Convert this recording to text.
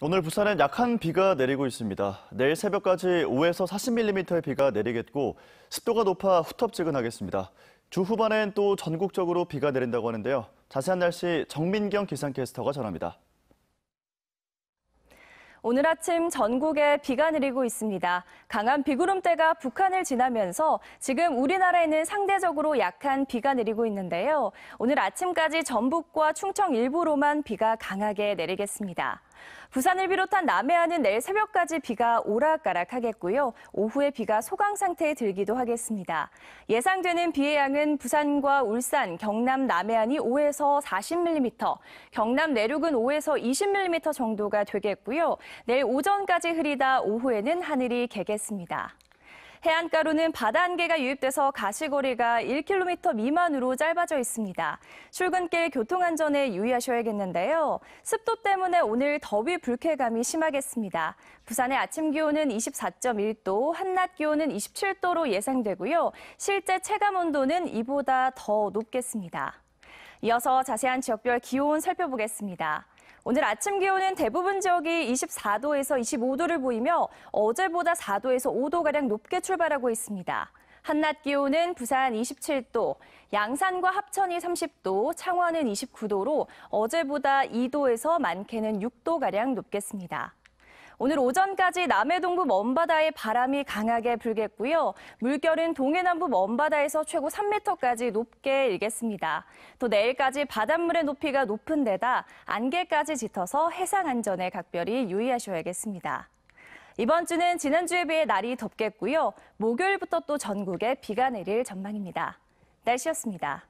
오늘 부산엔 약한 비가 내리고 있습니다. 내일 새벽까지 5에서 40mm의 비가 내리겠고 습도가 높아 후텁지근하겠습니다. 주 후반엔 또 전국적으로 비가 내린다고 하는데요. 자세한 날씨 정민경 기상캐스터가 전합니다. 오늘 아침 전국에 비가 내리고 있습니다. 강한 비구름대가 북한을 지나면서 지금 우리나라에는 상대적으로 약한 비가 내리고 있는데요. 오늘 아침까지 전북과 충청 일부로만 비가 강하게 내리겠습니다. 부산을 비롯한 남해안은 내일 새벽까지 비가 오락가락하겠고요. 오후에 비가 소강 상태에 들기도 하겠습니다. 예상되는 비의 양은 부산과 울산, 경남 남해안이 5에서 40mm, 경남 내륙은 5에서 20mm 정도가 되겠고요. 내일 오전까지 흐리다 오후에는 하늘이 개겠습니다. 해안가로는 바다 안개가 유입돼서 가시거리가 1km 미만으로 짧아져 있습니다. 출근길 교통안전에 유의하셔야겠는데요. 습도 때문에 오늘 더위 불쾌감이 심하겠습니다. 부산의 아침 기온은 24.1도, 한낮 기온은 27도로 예상되고요. 실제 체감 온도는 이보다 더 높겠습니다. 이어서 자세한 지역별 기온 살펴보겠습니다. 오늘 아침 기온은 대부분 지역이 24도에서 25도를 보이며 어제보다 4도에서 5도가량 높게 출발하고 있습니다. 한낮 기온은 부산 27도, 양산과 합천이 30도, 창원은 29도로 어제보다 2도에서 많게는 6도가량 높겠습니다. 오늘 오전까지 남해동부 먼바다에 바람이 강하게 불겠고요. 물결은 동해남부 먼바다에서 최고 3m까지 높게 일겠습니다. 또 내일까지 바닷물의 높이가 높은 데다 안개까지 짙어서 해상 안전에 각별히 유의하셔야겠습니다. 이번 주는 지난주에 비해 날이 덥겠고요. 목요일부터 또 전국에 비가 내릴 전망입니다. 날씨였습니다.